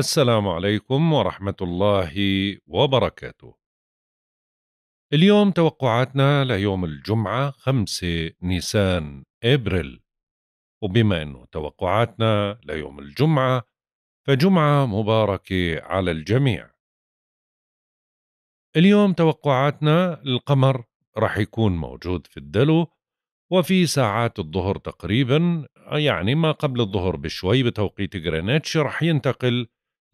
السلام عليكم ورحمة الله وبركاته. اليوم توقعاتنا ليوم الجمعة 5 نيسان ابريل. وبما انه توقعاتنا ليوم الجمعة فجمعة مباركة على الجميع. اليوم توقعاتنا القمر رح يكون موجود في الدلو وفي ساعات الظهر تقريبا يعني ما قبل الظهر بشوي بتوقيت غرينتش رح ينتقل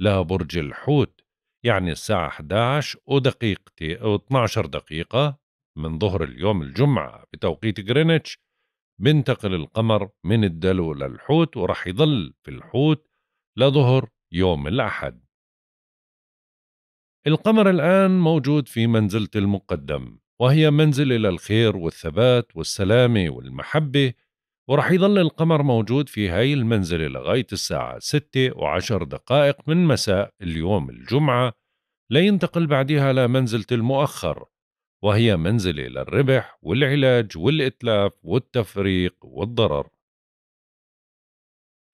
لبرج الحوت يعني الساعة 11 ودقيقتي أو 12 دقيقة من ظهر اليوم الجمعة بتوقيت غرينتش بنتقل القمر من الدلو للحوت وراح يظل في الحوت لظهر يوم الأحد القمر الآن موجود في منزلة المقدم وهي منزل إلى الخير والثبات والسلامة والمحبة ورح يظل القمر موجود في هاي المنزلة لغاية الساعة 6 و دقائق من مساء اليوم الجمعة لينتقل بعدها لمنزلة المؤخر وهي منزلة للربح والعلاج والإتلاف والتفريق والضرر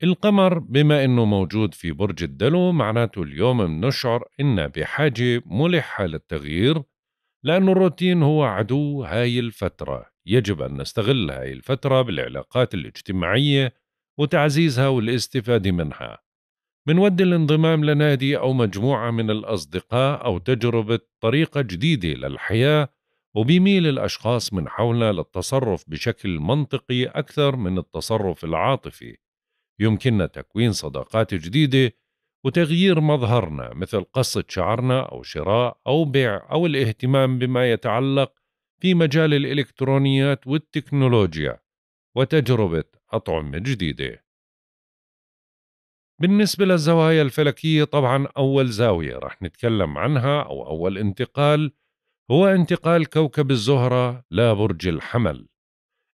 القمر بما أنه موجود في برج الدلو معناته اليوم بنشعر إننا بحاجة ملحة للتغيير لأن الروتين هو عدو هاي الفترة يجب أن نستغل هذه الفترة بالعلاقات الاجتماعية وتعزيزها والاستفادة منها ود الانضمام لنادي أو مجموعة من الأصدقاء أو تجربة طريقة جديدة للحياة وبيميل الأشخاص من حولنا للتصرف بشكل منطقي أكثر من التصرف العاطفي يمكننا تكوين صداقات جديدة وتغيير مظهرنا مثل قصة شعرنا أو شراء أو بيع أو الاهتمام بما يتعلق في مجال الإلكترونيات والتكنولوجيا وتجربة أطعمة جديدة. بالنسبة للزوايا الفلكية طبعا أول زاوية رح نتكلم عنها أو أول انتقال هو انتقال كوكب الزهرة لبرج الحمل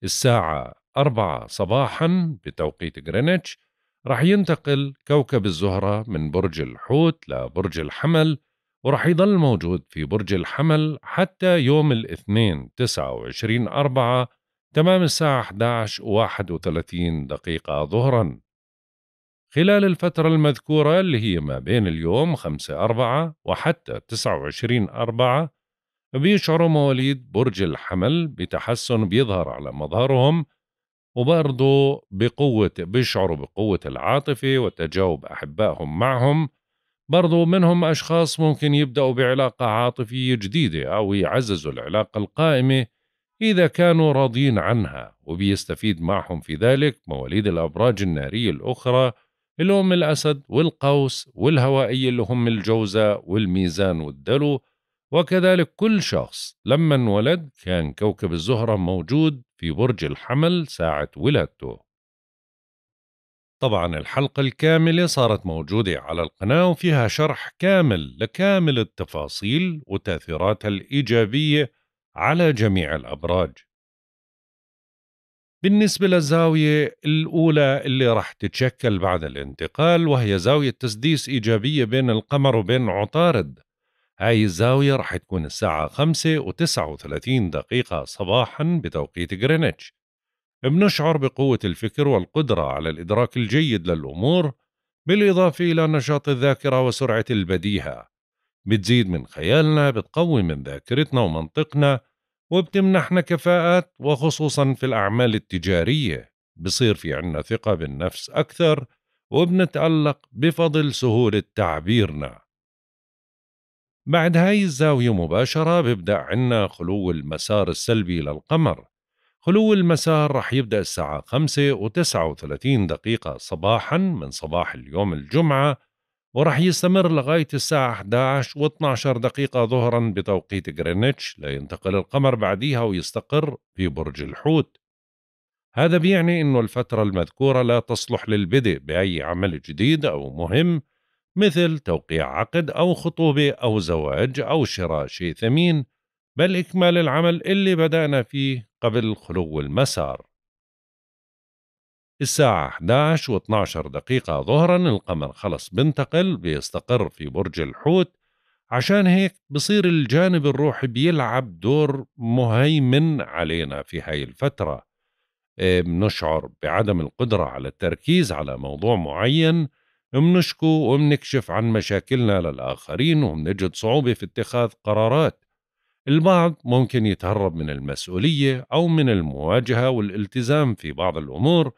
الساعة أربعة صباحا بتوقيت غرينتش رح ينتقل كوكب الزهرة من برج الحوت لبرج الحمل ورح يضل موجود في برج الحمل حتى يوم الاثنين 29 أربعة تمام الساعة 11 و 31 دقيقة ظهرا خلال الفترة المذكورة اللي هي ما بين اليوم 5 أربعة وحتى 29 أربعة بيشعروا مواليد برج الحمل بتحسن بيظهر على مظهرهم وبرضه بقوة بيشعروا بقوة العاطفة وتجاوب أحبائهم معهم برضو منهم أشخاص ممكن يبدأوا بعلاقة عاطفية جديدة أو يعززوا العلاقة القائمة إذا كانوا راضين عنها وبيستفيد معهم في ذلك مواليد الأبراج النارية الأخرى اللي هم الأسد والقوس والهوائية اللي هم الجوزة والميزان والدلو وكذلك كل شخص لما انولد كان كوكب الزهرة موجود في برج الحمل ساعة ولادته طبعا الحلقة الكاملة صارت موجودة على القناة وفيها شرح كامل لكامل التفاصيل وتأثيراتها الإيجابية على جميع الأبراج بالنسبة للزاوية الأولى اللي راح تتشكل بعد الانتقال وهي زاوية تسديس إيجابية بين القمر وبين عطارد هاي الزاوية راح تكون الساعة 5 و39 دقيقة صباحا بتوقيت غرينتش بنشعر بقوة الفكر والقدرة على الإدراك الجيد للأمور بالإضافة إلى نشاط الذاكرة وسرعة البديهة بتزيد من خيالنا بتقوي من ذاكرتنا ومنطقنا وبتمنحنا كفاءات وخصوصا في الأعمال التجارية بصير في عنا ثقة بالنفس أكثر وبنتألق بفضل سهولة تعبيرنا بعد هاي الزاوية مباشرة ببدأ عنا خلو المسار السلبي للقمر خلو المسار رح يبدأ الساعة 5 و39 دقيقة صباحا من صباح اليوم الجمعة ورح يستمر لغاية الساعة 11 و12 دقيقة ظهرا بتوقيت غرينتش لينتقل القمر بعديها ويستقر في برج الحوت هذا بيعني أنه الفترة المذكورة لا تصلح للبدء بأي عمل جديد أو مهم مثل توقيع عقد أو خطوبة أو زواج أو شراء شيء ثمين بل إكمال العمل اللي بدأنا فيه قبل خلو المسار الساعة 11 و12 دقيقة ظهرا القمر خلص بنتقل بيستقر في برج الحوت عشان هيك بصير الجانب الروحي بيلعب دور مهيمن علينا في هاي الفترة آه، بنشعر بعدم القدرة على التركيز على موضوع معين بنشكو وبنكشف عن مشاكلنا للآخرين وبنجد صعوبة في اتخاذ قرارات البعض ممكن يتهرب من المسؤولية أو من المواجهة والالتزام في بعض الأمور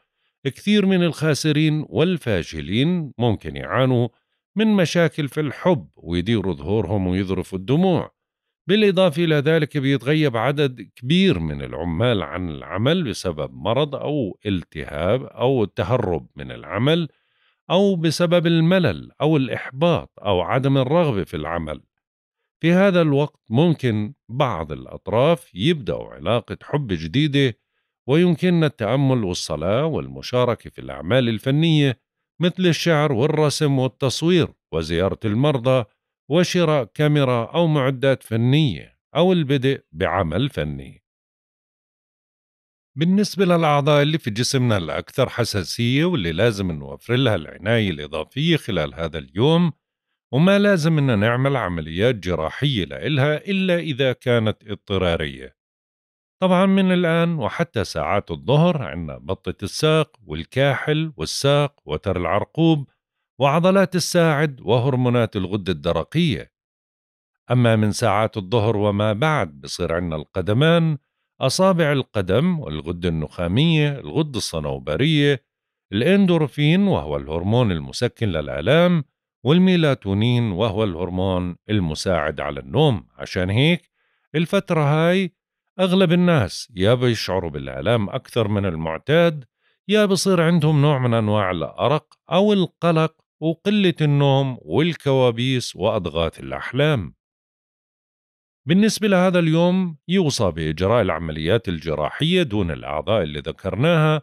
كثير من الخاسرين والفاشلين ممكن يعانوا من مشاكل في الحب ويديروا ظهورهم ويذرفوا الدموع بالإضافة إلى ذلك بيتغيب عدد كبير من العمال عن العمل بسبب مرض أو التهاب أو التهرب من العمل أو بسبب الملل أو الإحباط أو عدم الرغبة في العمل في هذا الوقت ممكن بعض الأطراف يبدأوا علاقة حب جديدة ويمكننا التأمل والصلاة والمشاركة في الأعمال الفنية مثل الشعر والرسم والتصوير وزيارة المرضى وشراء كاميرا أو معدات فنية أو البدء بعمل فني. بالنسبة للأعضاء اللي في جسمنا الأكثر حساسية واللي لازم نوفر لها العناية الإضافية خلال هذا اليوم وما لازم إن نعمل عمليات جراحية لإلها إلا إذا كانت اضطرارية طبعا من الآن وحتى ساعات الظهر عندنا بطة الساق والكاحل والساق وتر العرقوب وعضلات الساعد وهرمونات الغدة الدرقية أما من ساعات الظهر وما بعد بصير عندنا القدمان أصابع القدم والغدة النخامية الغدة الصنوبرية الإندورفين وهو الهرمون المسكن للآلام والميلاتونين وهو الهرمون المساعد على النوم عشان هيك الفترة هاي أغلب الناس يا بيشعروا بالآلام أكثر من المعتاد يا بصير عندهم نوع من أنواع الأرق أو القلق وقلة النوم والكوابيس وأضغاث الأحلام بالنسبة لهذا اليوم يوصى بإجراء العمليات الجراحية دون الأعضاء اللي ذكرناها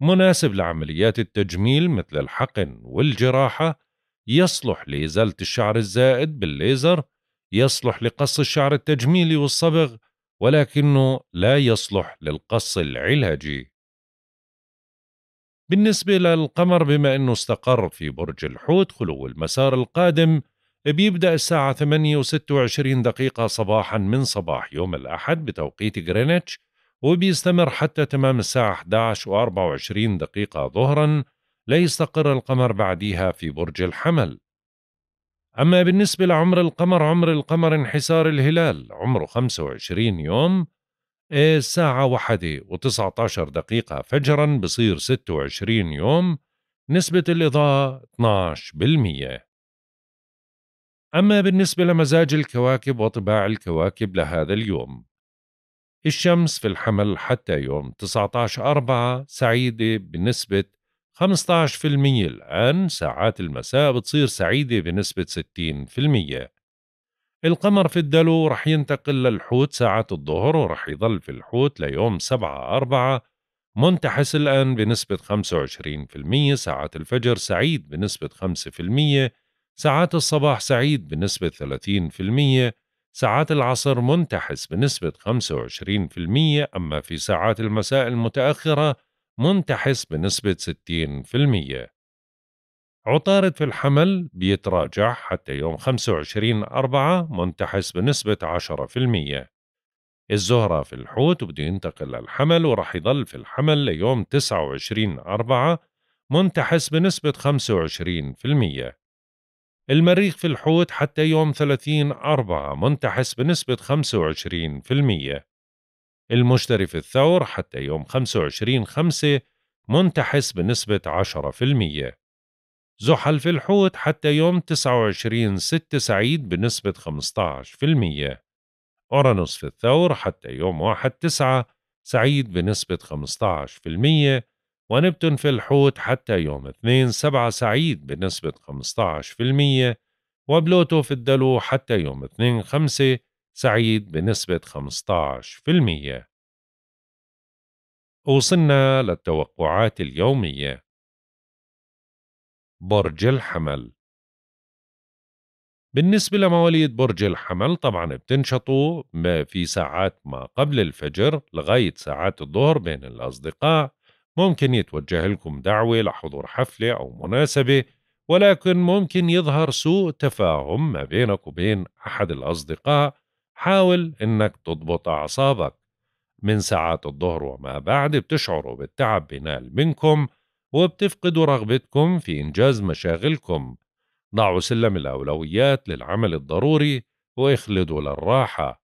مناسب لعمليات التجميل مثل الحقن والجراحة يصلح لإزالة الشعر الزائد بالليزر يصلح لقص الشعر التجميلي والصبغ ولكنه لا يصلح للقص العلاجي بالنسبة للقمر بما أنه استقر في برج الحوت خلو المسار القادم بيبدأ الساعة 8 و 26 دقيقة صباحا من صباح يوم الأحد بتوقيت غرينتش وبيستمر حتى تمام الساعة 11 و 24 دقيقة ظهرا ليستقر القمر بعديها في برج الحمل أما بالنسبة لعمر القمر عمر القمر انحسار الهلال عمره 25 يوم الساعة آه، واحدة و19 دقيقة فجرا بصير 26 يوم نسبة الإضاءة 12% أما بالنسبة لمزاج الكواكب وطباع الكواكب لهذا اليوم الشمس في الحمل حتى يوم 19 أربعة سعيدة بنسبة 15% الآن ساعات المساء بتصير سعيدة بنسبة 60% القمر في الدلو رح ينتقل للحوت ساعة الظهر ورح يضل في الحوت ليوم 7 4 منتحس الآن بنسبة 25% ساعة الفجر سعيد بنسبة 5% ساعات الصباح سعيد بنسبة 30% ساعات العصر منتحس بنسبة 25% أما في ساعات المساء المتأخرة منتحس بنسبة 60% عطارد في الحمل بيتراجع حتى يوم 25 أربعة منتحس بنسبة 10% الزهرة في الحوت وبده ينتقل للحمل ورح يضل في الحمل ليوم 29 أربعة منتحس بنسبة 25% المريخ في الحوت حتى يوم 30 أربعة منتحس بنسبة 25% المشتري في الثور حتى يوم 25 5 منتحس بنسبة 10% زحل في الحوت حتى يوم 29 6 سعيد بنسبة 15% أورانوس في الثور حتى يوم 1 9 سعيد بنسبة 15% ونبتون في الحوت حتى يوم 2 7 سعيد بنسبة 15% وبلوتو في الدلو حتى يوم 2 5 سعيد بنسبة 15% وصلنا للتوقعات اليومية برج الحمل بالنسبة لمواليد برج الحمل طبعا بتنشطوا في ساعات ما قبل الفجر لغاية ساعات الظهر بين الأصدقاء ممكن يتوجه لكم دعوة لحضور حفلة أو مناسبة ولكن ممكن يظهر سوء تفاهم ما بينك وبين أحد الأصدقاء حاول إنك تضبط أعصابك من ساعات الظهر وما بعد بتشعروا بالتعب بينال منكم وبتفقدوا رغبتكم في إنجاز مشاغلكم ضعوا سلم الأولويات للعمل الضروري واخلدوا للراحة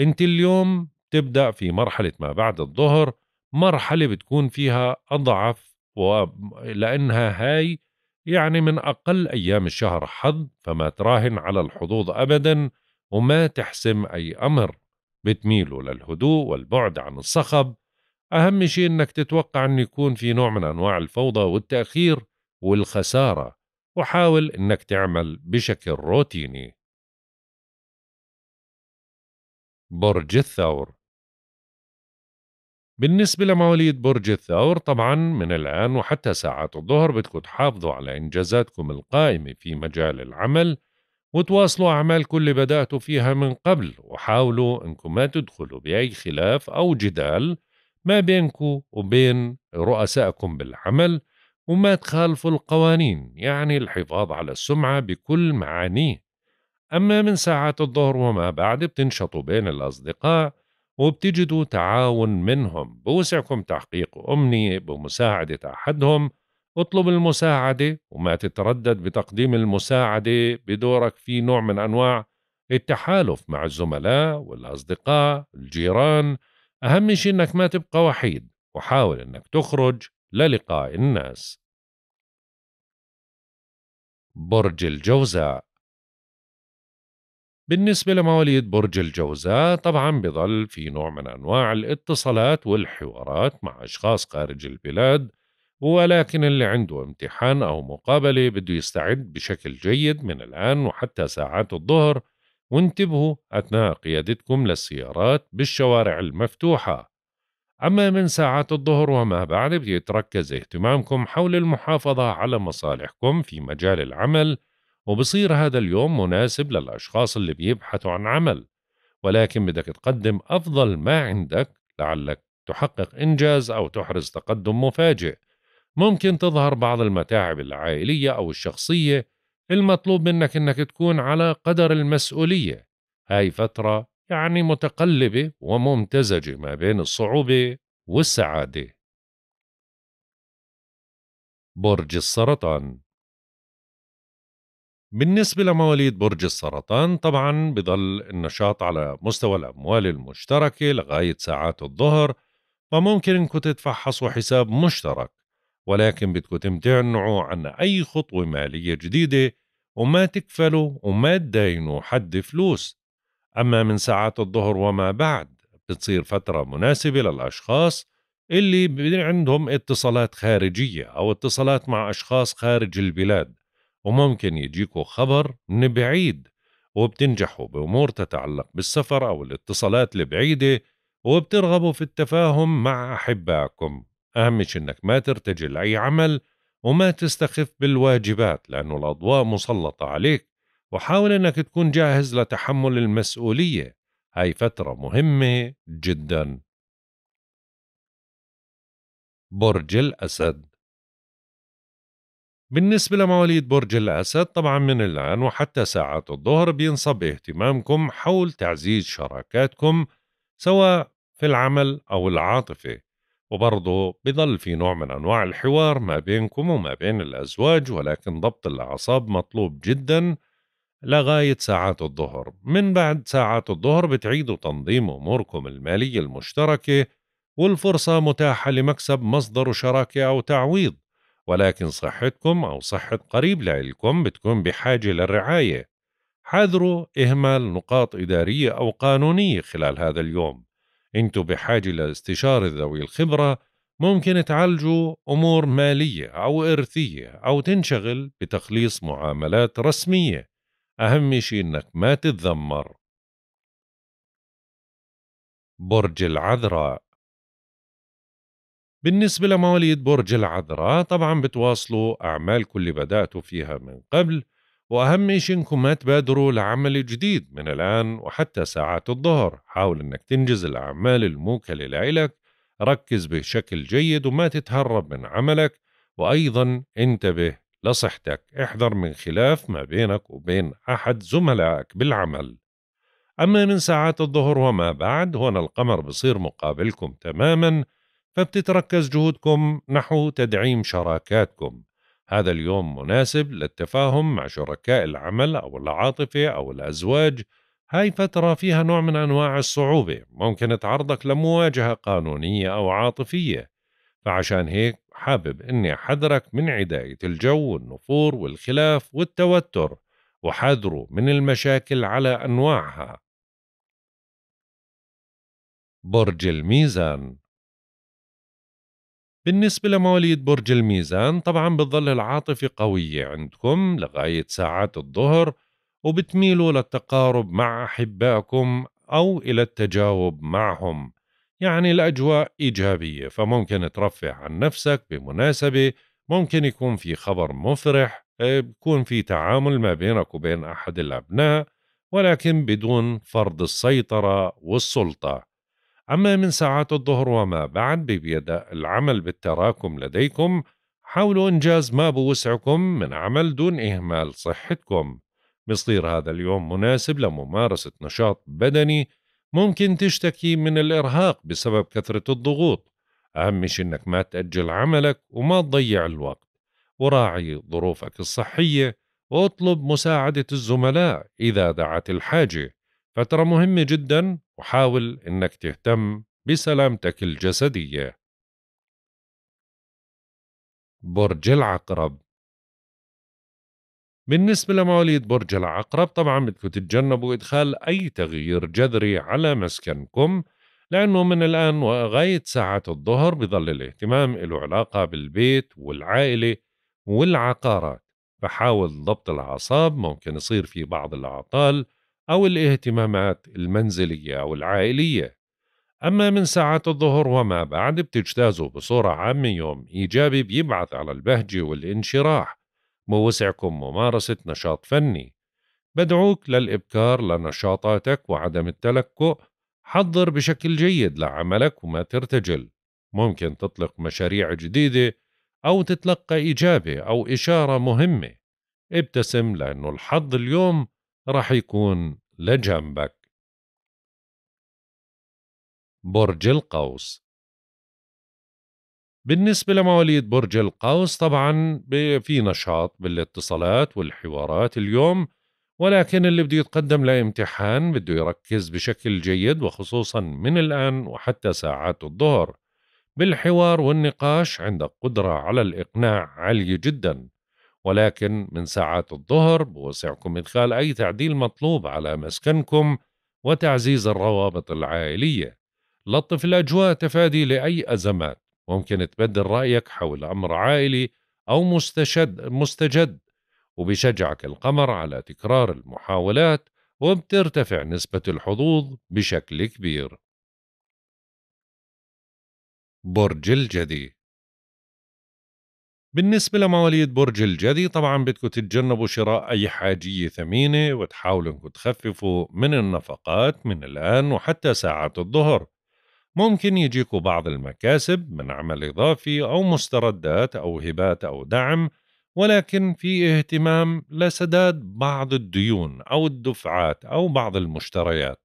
أنت اليوم تبدأ في مرحلة ما بعد الظهر مرحلة بتكون فيها أضعف ولأنها هاي يعني من أقل أيام الشهر حظ فما تراهن على الحظوظ أبدا وما تحسم أي أمر بتميلوا للهدوء والبعد عن الصخب أهم شيء أنك تتوقع أن يكون في نوع من أنواع الفوضى والتأخير والخسارة وحاول أنك تعمل بشكل روتيني برج الثور بالنسبة لمواليد برج الثور طبعا من الآن وحتى ساعات الظهر بدكم تحافظوا على إنجازاتكم القائمة في مجال العمل وتواصلوا أعمالكم اللي بدأتوا فيها من قبل وحاولوا أنكم ما تدخلوا بأي خلاف أو جدال ما بينكم وبين رؤسائكم بالعمل وما تخالفوا القوانين يعني الحفاظ على السمعة بكل معانيه أما من ساعات الظهر وما بعد بتنشطوا بين الأصدقاء وبتجدوا تعاون منهم بوسعكم تحقيق أمنية بمساعدة أحدهم اطلب المساعدة وما تتردد بتقديم المساعدة بدورك في نوع من أنواع التحالف مع الزملاء والأصدقاء الجيران أهم شيء أنك ما تبقى وحيد وحاول أنك تخرج للقاء الناس برج الجوزاء بالنسبة لمواليد برج الجوزاء طبعا بظل في نوع من أنواع الاتصالات والحوارات مع أشخاص خارج البلاد ولكن اللي عنده امتحان أو مقابلة بده يستعد بشكل جيد من الآن وحتى ساعات الظهر وانتبهوا أثناء قيادتكم للسيارات بالشوارع المفتوحة أما من ساعات الظهر وما بعد بيتركز اهتمامكم حول المحافظة على مصالحكم في مجال العمل وبصير هذا اليوم مناسب للأشخاص اللي بيبحثوا عن عمل ولكن بدك تقدم أفضل ما عندك لعلك تحقق إنجاز أو تحرز تقدم مفاجئ ممكن تظهر بعض المتاعب العائلية أو الشخصية المطلوب منك إنك تكون على قدر المسؤولية هاي فترة يعني متقلبة وممتزجة ما بين الصعوبة والسعادة برج السرطان بالنسبة لمواليد برج السرطان طبعا بضل النشاط على مستوى الأموال المشتركة لغاية ساعات الظهر فممكن انكم تتفحصوا حساب مشترك ولكن بدكم تمتنعوا عن أي خطوة مالية جديدة وما تكفلوا وما تدينوا حد فلوس أما من ساعات الظهر وما بعد بتصير فترة مناسبة للأشخاص اللي عندهم اتصالات خارجية أو اتصالات مع أشخاص خارج البلاد وممكن يجيكوا خبر من بعيد وبتنجحوا بأمور تتعلق بالسفر أو الاتصالات البعيدة وبترغبوا في التفاهم مع أحبائكم أهم أنك ما ترتجي لأي عمل وما تستخف بالواجبات لأنه الأضواء مسلطة عليك وحاول أنك تكون جاهز لتحمل المسؤولية هاي فترة مهمة جدا برج الأسد بالنسبة لمواليد برج الأسد طبعا من الآن وحتى ساعات الظهر بينصب اهتمامكم حول تعزيز شراكاتكم سواء في العمل أو العاطفة وبرضه بضل في نوع من أنواع الحوار ما بينكم وما بين الأزواج ولكن ضبط الأعصاب مطلوب جدا لغاية ساعات الظهر من بعد ساعات الظهر بتعيدوا تنظيم أموركم المالية المشتركة والفرصة متاحة لمكسب مصدر شراكة أو تعويض ولكن صحتكم أو صحة قريب لإلكم بتكون بحاجة للرعاية حذروا إهمال نقاط إدارية أو قانونية خلال هذا اليوم انتوا بحاجة لاستشارة ذوي الخبرة ممكن تعالجوا أمور مالية أو إرثية أو تنشغل بتخليص معاملات رسمية أهم شيء إنك ما تتذمر برج العذراء بالنسبة لمواليد برج العذراء طبعا بتواصلوا أعمال كل بدأتوا فيها من قبل وأهم شيء إنكم ما تبادروا لعمل جديد من الآن وحتى ساعات الظهر حاول إنك تنجز الأعمال الموكلة لإلك ركز بشكل جيد وما تتهرب من عملك وأيضا انتبه لصحتك احذر من خلاف ما بينك وبين أحد زملائك بالعمل أما من ساعات الظهر وما بعد هنا القمر بصير مقابلكم تماما فبتتركز جهودكم نحو تدعيم شراكاتكم هذا اليوم مناسب للتفاهم مع شركاء العمل أو العاطفة أو الأزواج هاي فترة فيها نوع من أنواع الصعوبة ممكن تعرضك لمواجهة قانونية أو عاطفية فعشان هيك حابب أني أحذرك من عداية الجو والنفور والخلاف والتوتر وحذروا من المشاكل على أنواعها برج الميزان بالنسبة لمواليد برج الميزان طبعا بتظل العاطفة قوية عندكم لغاية ساعات الظهر وبتميلوا للتقارب مع أحبائكم أو إلى التجاوب معهم يعني الأجواء إيجابية فممكن ترفه عن نفسك بمناسبة ممكن يكون في خبر مفرح آه، بكون في تعامل ما بينك وبين أحد الأبناء ولكن بدون فرض السيطرة والسلطة أما من ساعات الظهر وما بعد بيبدأ العمل بالتراكم لديكم حاولوا إنجاز ما بوسعكم من عمل دون إهمال صحتكم بصير هذا اليوم مناسب لممارسة نشاط بدني ممكن تشتكي من الإرهاق بسبب كثرة الضغوط أهم شي إنك ما تأجل عملك وما تضيع الوقت وراعي ظروفك الصحية واطلب مساعدة الزملاء إذا دعت الحاجة فترة مهمة جدا وحاول أنك تهتم بسلامتك الجسدية برج العقرب بالنسبة لمواليد برج العقرب طبعا بدكم تتجنبوا إدخال أي تغيير جذري على مسكنكم لأنه من الآن وغاية ساعة الظهر بظل الاهتمام له علاقة بالبيت والعائلة والعقارات فحاول ضبط الأعصاب ممكن يصير في بعض الأعطال أو الاهتمامات المنزلية أو العائلية أما من ساعات الظهر وما بعد بتجتازوا بصورة عامة يوم إيجابي بيبعث على البهجة والانشراح موسعكم ممارسة نشاط فني بدعوك للإبكار لنشاطاتك وعدم التلكؤ حضر بشكل جيد لعملك وما ترتجل ممكن تطلق مشاريع جديدة أو تتلقى إجابة أو إشارة مهمة ابتسم لأنه الحظ اليوم راح يكون لجنبك برج القوس بالنسبة لمواليد برج القوس طبعا في نشاط بالاتصالات والحوارات اليوم ولكن اللي بده يتقدم لامتحان بده يركز بشكل جيد وخصوصا من الآن وحتى ساعات الظهر بالحوار والنقاش عندك قدرة على الإقناع عالية جدا ولكن من ساعات الظهر بوسعكم إدخال أي تعديل مطلوب على مسكنكم وتعزيز الروابط العائلية لطف الأجواء تفادي لأي أزمات ممكن تبدل رأيك حول أمر عائلي أو مستشد مستجد وبشجعك القمر على تكرار المحاولات وبترتفع نسبة الحظوظ بشكل كبير برج الجدي بالنسبة لمواليد برج الجدي طبعا بدكم تتجنبوا شراء أي حاجية ثمينة وتحاولوا انكم تخففوا من النفقات من الآن وحتى ساعات الظهر ممكن يجيكوا بعض المكاسب من عمل إضافي أو مستردات أو هبات أو دعم ولكن في اهتمام لسداد بعض الديون أو الدفعات أو بعض المشتريات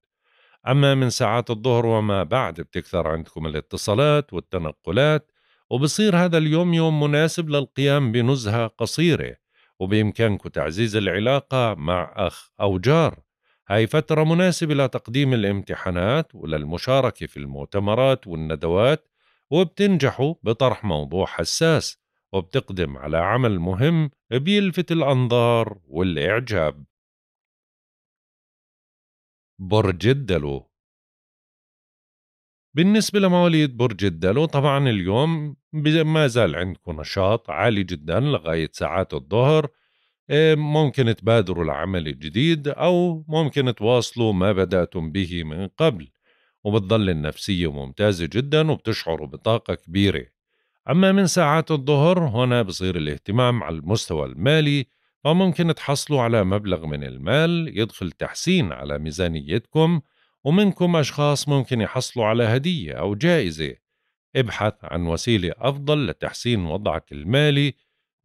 أما من ساعات الظهر وما بعد بتكثر عندكم الاتصالات والتنقلات وبصير هذا اليوم يوم مناسب للقيام بنزهة قصيرة وبإمكانك تعزيز العلاقة مع أخ أو جار هاي فترة مناسبة لتقديم الامتحانات وللمشاركة في المؤتمرات والندوات وبتنجحوا بطرح موضوع حساس وبتقدم على عمل مهم بيلفت الأنظار والإعجاب برج الدلو بالنسبة لمواليد برج الدلو طبعا اليوم ما زال عندكم نشاط عالي جدا لغاية ساعات الظهر آه، ممكن تبادروا العمل الجديد أو ممكن تواصلوا ما بدأتم به من قبل وبتظل النفسية ممتازة جدا وبتشعروا بطاقة كبيرة أما من ساعات الظهر هنا بصير الاهتمام على المستوى المالي فممكن تحصلوا على مبلغ من المال يدخل تحسين على ميزانيتكم ومنكم أشخاص ممكن يحصلوا على هدية أو جائزة ابحث عن وسيلة أفضل لتحسين وضعك المالي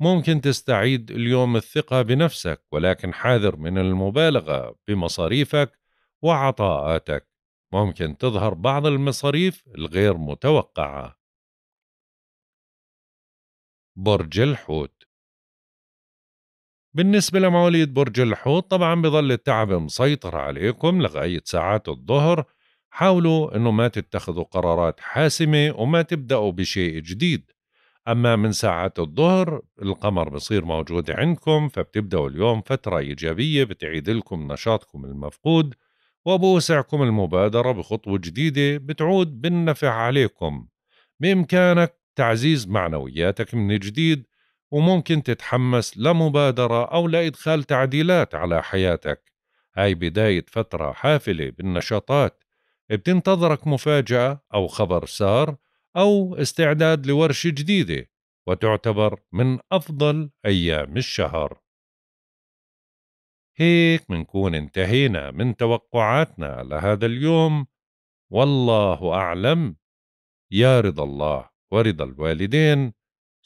ممكن تستعيد اليوم الثقة بنفسك ولكن حاذر من المبالغة بمصاريفك وعطاءاتك ممكن تظهر بعض المصاريف الغير متوقعة برج الحوت بالنسبة لمواليد برج الحوت طبعا بظل التعب مسيطر عليكم لغاية ساعات الظهر حاولوا أنه ما تتخذوا قرارات حاسمة وما تبدأوا بشيء جديد أما من ساعات الظهر القمر بصير موجود عندكم فبتبدأوا اليوم فترة إيجابية بتعيد لكم نشاطكم المفقود وبوسعكم المبادرة بخطوة جديدة بتعود بالنفع عليكم بإمكانك تعزيز معنوياتك من جديد وممكن تتحمس لمبادرة أو لإدخال تعديلات على حياتك هاي بداية فترة حافلة بالنشاطات بتنتظرك مفاجأة أو خبر سار أو استعداد لورشة جديدة وتعتبر من أفضل أيام الشهر هيك منكون انتهينا من توقعاتنا لهذا اليوم والله أعلم يا رضا الله ورضا الوالدين